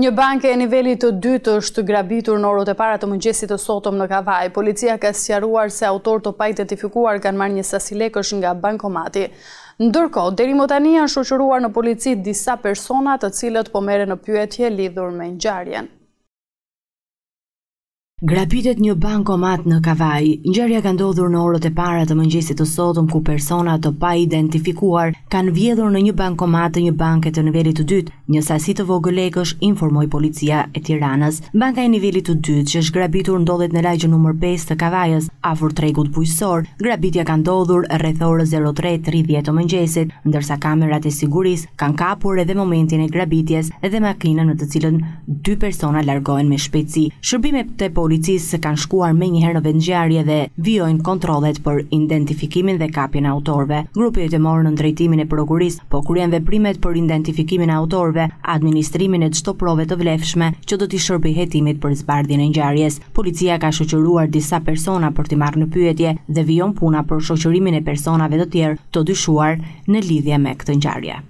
Një banke e nivelit të dytë është grabitur në orët e para të mëngjesit të sotëm në Kavaj. Policia ka sjaruar se autor të pa identifikuar kanë marrë një sasi lekësh nga bankomati. Ndërko, deri më tani janë shoqëruar në policit disa personat të cilët po mere në pyetje lidhur me njarjen. Grabitet një bankomat në Kavaj. Ngjarja ka ndodhur në orët e para të mëngjesit të sotëm ku persona të pa identifikuar kanë vjedhur në një bankomat të një banke të nivelit të dytë. Një sasi të vogël lekësh informoi policia e Tiranës. Banka e nivelit të dytë që është grabitur ndodhet në lagjën numër 5 të Kavajës, afër tregut bujqësor. Grabitja ka ndodhur rreth orës 03:30 të mëngjesit, ndërsa kamerat e sigurisë kanë kapur edhe momentin e grabitjes dhe makinën në të cilën dy persona largohen me shpejtësi. Shërbime të policisë se kanë shkuar me njëherë në vendgjarje dhe vjojnë kontrolet për identifikimin dhe kapjen autorve. Grupi e të morë në ndrejtimin e prokurisë, po kurien veprimet për identifikimin autorve, administrimin e shto prove të vlefshme që do t'i shërbi hetimit për zbardin e njëjarjes. Policia ka shëqëruar disa persona për t'i marrë në pyetje dhe vjojnë puna për shëqërimin e personave të tjerë të dyshuar në lidhje me këtë njëjarje.